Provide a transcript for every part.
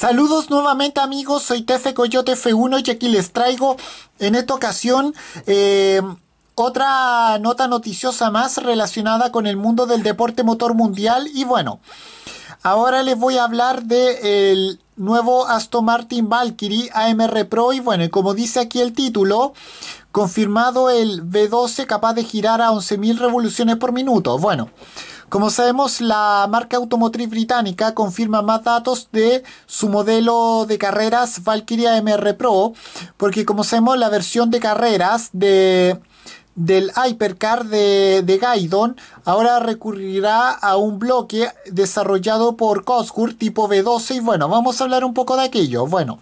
Saludos nuevamente amigos, soy Tefe Coyote F1 y aquí les traigo en esta ocasión eh, otra nota noticiosa más relacionada con el mundo del deporte motor mundial y bueno, ahora les voy a hablar del el nuevo Aston Martin Valkyrie AMR Pro y bueno, como dice aquí el título, confirmado el V12 capaz de girar a 11.000 revoluciones por minuto. Bueno. Como sabemos, la marca automotriz británica confirma más datos de su modelo de carreras Valkyria MR Pro, porque como sabemos, la versión de carreras de del Hypercar de, de, Gaidon ahora recurrirá a un bloque desarrollado por Cosworth tipo V12 y bueno, vamos a hablar un poco de aquello. Bueno,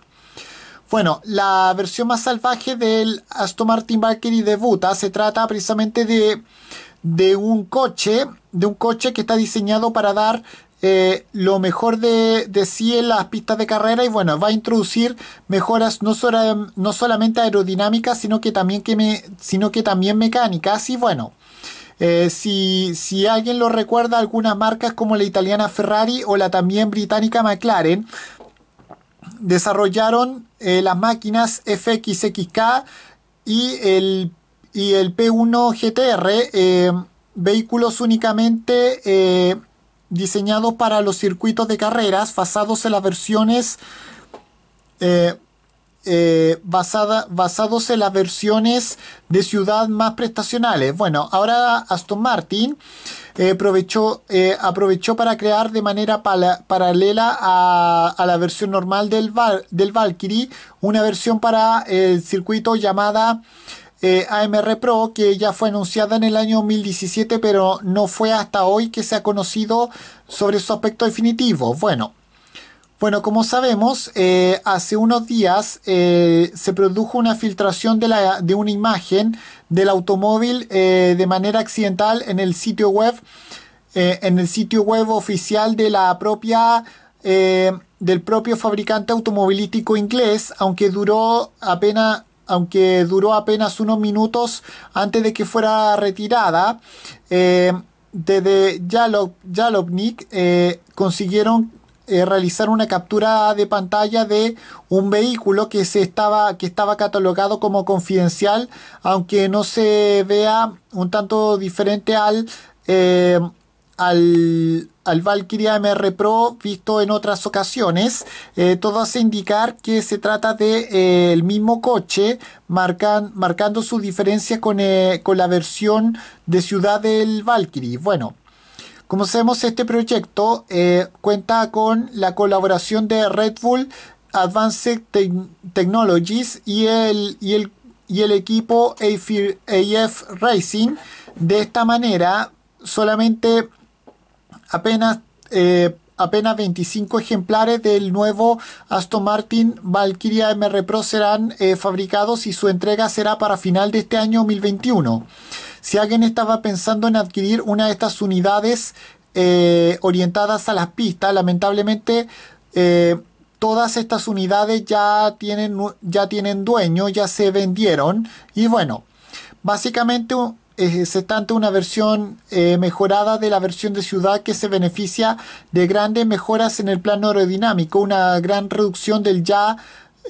bueno, la versión más salvaje del Aston Martin Valkyrie de Buta se trata precisamente de, de un coche de un coche que está diseñado para dar eh, lo mejor de, sí en las pistas de carrera y bueno, va a introducir mejoras no, no solamente aerodinámicas, sino que también, que me, sino que también mecánicas y bueno. Eh, si, alguien lo recuerda, algunas marcas como la italiana Ferrari o la también británica McLaren desarrollaron eh, las máquinas FXXK y el, y el P1 GTR vehículos únicamente eh, diseñados para los circuitos de carreras, basados en las versiones eh, eh, basados en las versiones de ciudad más prestacionales. Bueno, ahora Aston Martin aprovechó, para crear de manera paralela a, la versión normal del, del Valkyrie una versión para el circuito llamada eh, AMR Pro, que ya fue anunciada en el año 2017, pero no fue hasta hoy que se ha conocido sobre su aspecto definitivo. Bueno, bueno como sabemos, eh, hace unos días eh, se produjo una filtración de, la, de, una imagen del automóvil de manera accidental en el sitio web, en el sitio web oficial de la propia del propio fabricante automovilístico inglés, aunque duró apenas aunque duró apenas unos minutos antes de que fuera retirada, eh, desde Jalopnik eh, consiguieron eh, realizar una captura de pantalla de un vehículo que se estaba que estaba catalogado como confidencial aunque no se vea un tanto diferente al al al Valkyrie MR Pro visto en otras ocasiones. Eh, todo hace indicar que se trata del de, eh, el mismo coche, marcando su diferencia eh, con, la versión de ciudad del Valkyrie. Bueno, como sabemos, este proyecto cuenta con la colaboración de Red Bull Advanced Technologies y el, equipo AF Racing. De esta manera, solamente apenas, eh, apenas 25 ejemplares del nuevo Aston Martin Valkyria MR Pro serán eh, fabricados y su entrega será para final de este año 2021. Si alguien estaba pensando en adquirir una de estas unidades eh, orientadas a las pistas, lamentablemente todas estas unidades ya tienen, ya tienen dueño, ya se vendieron y bueno, básicamente es eh, se una versión eh, mejorada de la versión de ciudad que se beneficia de grandes mejoras en el plano aerodinámico, una gran reducción del ya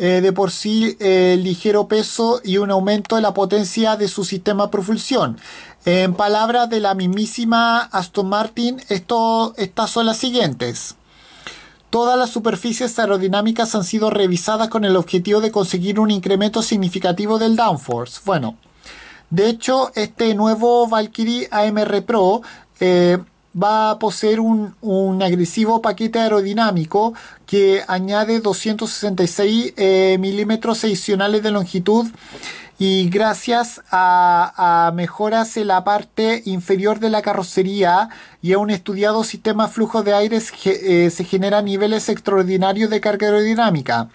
eh, de por sí ligero peso y un aumento de la potencia de su sistema de propulsión. En palabras de la mismísima Aston Martin, esto, estas son las siguientes. Todas las superficies aerodinámicas han sido revisadas con el objetivo de conseguir un incremento significativo del downforce. Bueno, de hecho, este nuevo Valkyrie AMR Pro eh, va a poseer un, agresivo paquete aerodinámico que añade 266 eh, milímetros adicionales de longitud y gracias a, mejoras en la parte inferior de la carrocería y a un estudiado sistema flujo de aire se eh, generan niveles extraordinarios de carga aerodinámica.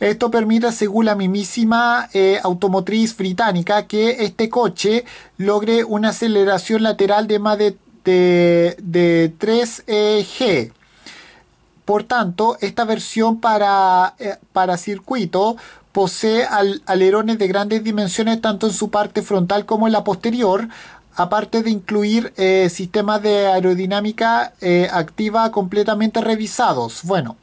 Esto permite, según la mismísima eh, automotriz británica, que este coche logre una aceleración lateral de más de, 3 eh, G. Por tanto, esta versión para, eh, para circuito posee alerones de grandes dimensiones tanto en su parte frontal como en la posterior, aparte de incluir sistemas de aerodinámica activa completamente revisados. Bueno,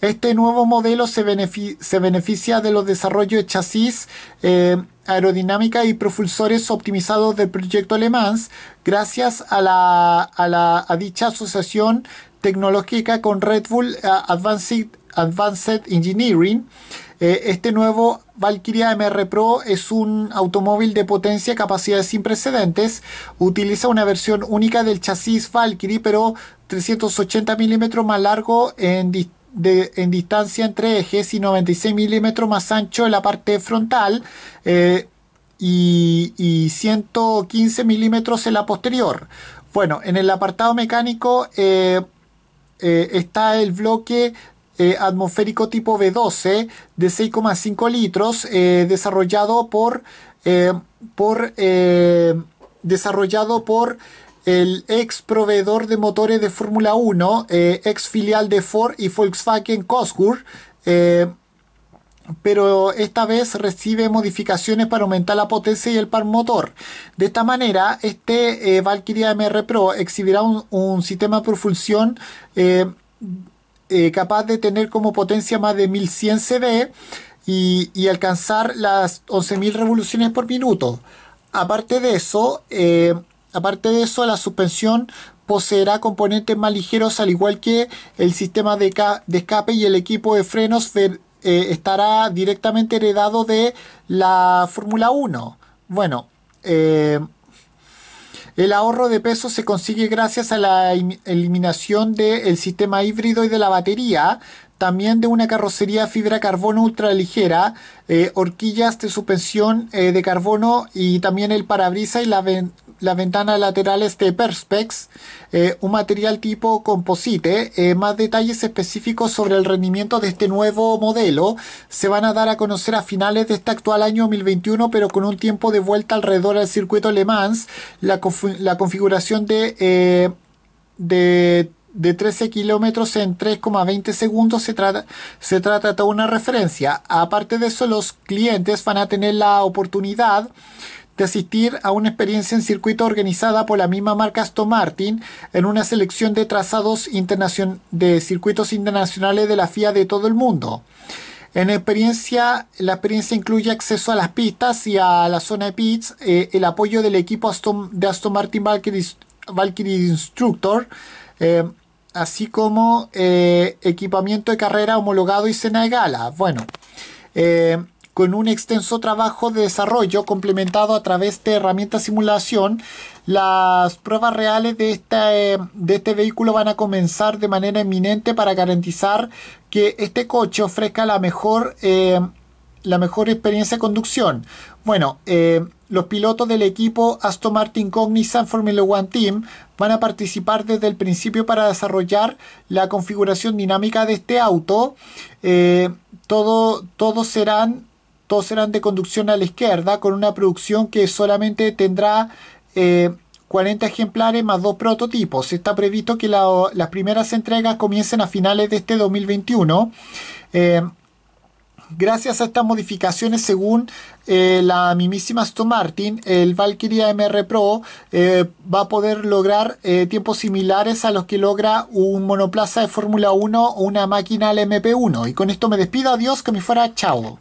este nuevo modelo se, beneficia, de los desarrollos de chasis, eh, aerodinámica y propulsores optimizados del proyecto Le Mans, gracias a, la, a, la, dicha asociación tecnológica con Red Bull eh, Advanced, Engineering. Eh, este nuevo Valkyria MR Pro es un automóvil de potencia y capacidades sin precedentes. Utiliza una versión única del chasis Valkyrie, pero 380 milímetros más largo en distancia en distancia entre ejes y 96 milímetros más ancho en la parte frontal eh, y, 115 milímetros en la posterior. Bueno, en el apartado mecánico eh, eh, está el bloque atmosférico tipo B12 de 6,5 litros desarrollado por, por desarrollado por el ex proveedor de motores de Fórmula 1, eh, ex filial de Ford y Volkswagen Cosworth, eh, pero esta vez recibe modificaciones para aumentar la potencia y el par motor. De esta manera, este eh, Valkyria MR Pro exhibirá un, sistema de propulsión eh, capaz de tener como potencia más de 1100 CV y, alcanzar las 11.000 revoluciones por minuto. Aparte de eso, Aparte de eso, la suspensión poseerá componentes más ligeros al igual que el sistema de, escape y el equipo de frenos eh, estará directamente heredado de la Fórmula 1. Bueno, eh, el ahorro de peso se consigue gracias a la eliminación del sistema híbrido y de la batería, también de una carrocería fibra carbono ultraligera, eh, horquillas de suspensión de carbono y también el parabrisas y la ...la ventana lateral es de Perspex, eh, un material tipo composite. Eh, más detalles específicos sobre el rendimiento de este nuevo modelo se van a dar a conocer a finales de este actual año 2021, pero con un tiempo de vuelta alrededor del circuito Le Mans. La, configuración de, eh, de 13 kilómetros en 3,20 segundos se trata, se trata de una referencia. Aparte de eso, los clientes van a tener la oportunidad asistir a una experiencia en circuito organizada por la misma marca Aston Martin en una selección de trazados de circuitos internacionales de la FIA de todo el mundo. En experiencia, la experiencia incluye acceso a las pistas y a la zona de pits, eh, el apoyo del equipo de Aston Martin Valkyrie, Instructor, eh, así como eh, equipamiento de carrera homologado y cena de gala. Bueno, con un extenso trabajo de desarrollo complementado a través de herramientas simulación. Las pruebas reales de este, de este vehículo van a comenzar de manera inminente para garantizar que este coche ofrezca la mejor, eh, la mejor experiencia de conducción. Bueno, eh, los pilotos del equipo Aston Martin Cognizant Formula One Team van a participar desde el principio para desarrollar la configuración dinámica de este auto. todo, todos serán todos serán de conducción a la izquierda, con una producción que solamente tendrá 40 eh, ejemplares más dos prototipos. Está previsto que las primeras entregas comiencen a finales de este 2021. Eh, gracias a estas modificaciones, según eh, la mimísima Aston Martin, el Valkyria MR Pro va a poder lograr tiempos similares a los que logra un monoplaza de Fórmula 1 o una máquina lmp 1 Y con esto me despido, adiós, que me fuera, chao.